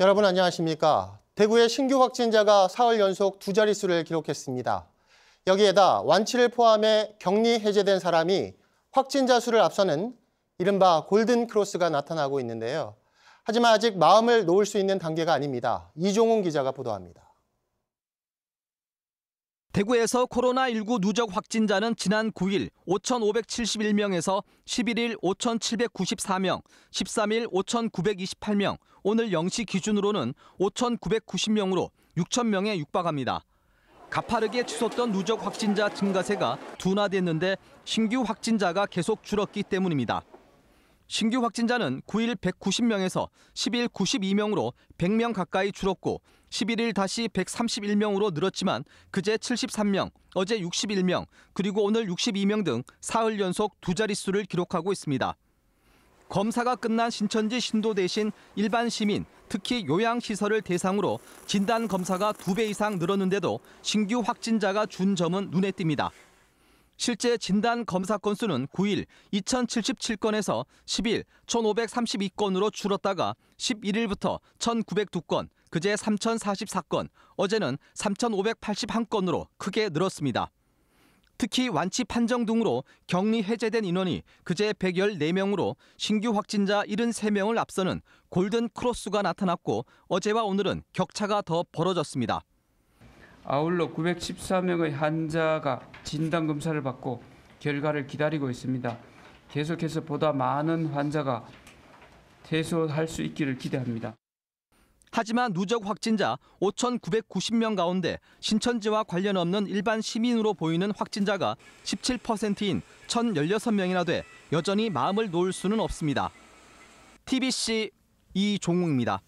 여러분 안녕하십니까. 대구의 신규 확진자가 사흘 연속 두 자릿수를 기록했습니다. 여기에다 완치를 포함해 격리 해제된 사람이 확진자 수를 앞서는 이른바 골든크로스가 나타나고 있는데요. 하지만 아직 마음을 놓을 수 있는 단계가 아닙니다. 이종훈 기자가 보도합니다. 대구에서 코로나19 누적 확진자는 지난 9일 5,571명에서 11일 5,794명, 13일 5,928명, 오늘 0시 기준으로는 5,990명으로 6,000명에 육박합니다. 가파르게 치솟던 누적 확진자 증가세가 둔화됐는데 신규 확진자가 계속 줄었기 때문입니다. 신규 확진자는 9일 190명에서 10일 92명으로 100명 가까이 줄었고 11일 다시 131명으로 늘었지만 그제 73명, 어제 61명, 그리고 오늘 62명 등 사흘 연속 두 자릿수를 기록하고 있습니다. 검사가 끝난 신천지 신도 대신 일반 시민, 특히 요양시설을 대상으로 진단 검사가 두 배 이상 늘었는데도 신규 확진자가 준 점은 눈에 띕니다. 실제 진단 검사 건수는 9일 2077건에서 10일 1532건으로 줄었다가 11일부터 1902건, 그제 3044건, 어제는 3581건으로 크게 늘었습니다. 특히 완치 판정 등으로 격리 해제된 인원이 그제 114명으로 신규 확진자 73명을 앞서는 골든 크로스가 나타났고 어제와 오늘은 격차가 더 벌어졌습니다. 아울러 914명의 환자가 진단 검사를 받고 결과를 기다리고 있습니다. 계속해서 보다 많은 환자가 퇴소할 수 있기를 기대합니다. 하지만 누적 확진자 5,990명 가운데 신천지와 관련 없는 일반 시민으로 보이는 확진자가 17%인 1,016명이나 돼 여전히 마음을 놓을 수는 없습니다. TBC 이종욱입니다.